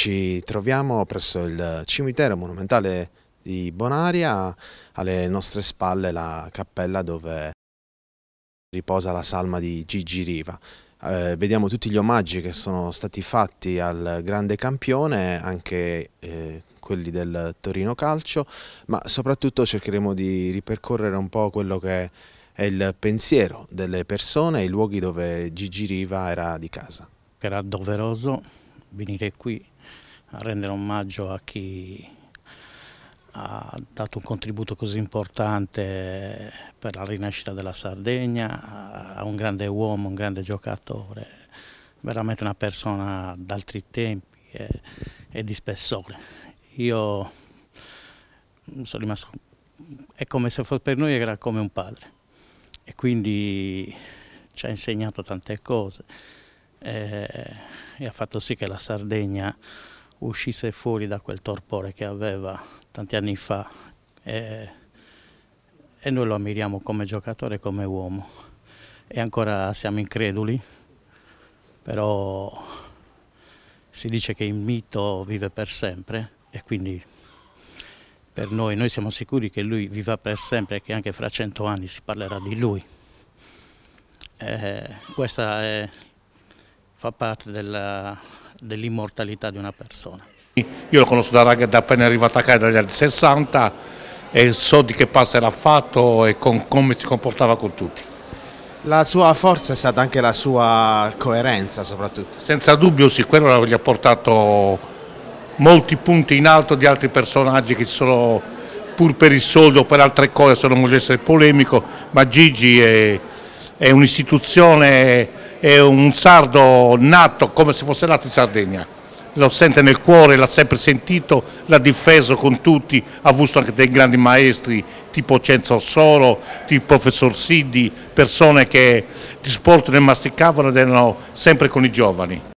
Ci troviamo presso il cimitero monumentale di Bonaria, alle nostre spalle la cappella dove riposa la salma di Gigi Riva. Eh, vediamo tutti gli omaggi che sono stati fatti al grande campione, anche eh, quelli del Torino Calcio, ma soprattutto cercheremo di ripercorrere un po' quello che è il pensiero delle persone e i luoghi dove Gigi Riva era di casa. Era doveroso venire qui a rendere omaggio a chi ha dato un contributo così importante per la rinascita della Sardegna, a un grande uomo, un grande giocatore, veramente una persona d'altri tempi e, e di spessore. Io sono rimasto, è come se fosse per noi era come un padre e quindi ci ha insegnato tante cose e, eh, e ha fatto sì che la Sardegna uscisse fuori da quel torpore che aveva tanti anni fa e, e noi lo ammiriamo come giocatore e come uomo e ancora siamo increduli però si dice che il mito vive per sempre e quindi per noi, noi siamo sicuri che lui viva per sempre e che anche fra cento anni si parlerà di lui. Eh, questa è fa parte dell'immortalità dell di una persona. Io lo conosco da, da appena arrivato a casa dagli anni 60 e so di che passo era fatto e con, come si comportava con tutti. La sua forza è stata anche la sua coerenza soprattutto. Senza dubbio sì, quello gli ha portato molti punti in alto di altri personaggi che sono pur per il soldo o per altre cose, se non voglio essere polemico, ma Gigi è, è un'istituzione è un sardo nato come se fosse nato in Sardegna, lo sente nel cuore, l'ha sempre sentito, l'ha difeso con tutti, ha avuto anche dei grandi maestri tipo Cenzo Soro, tipo Professor Siddi, persone che di sport ne masticavano ed erano sempre con i giovani.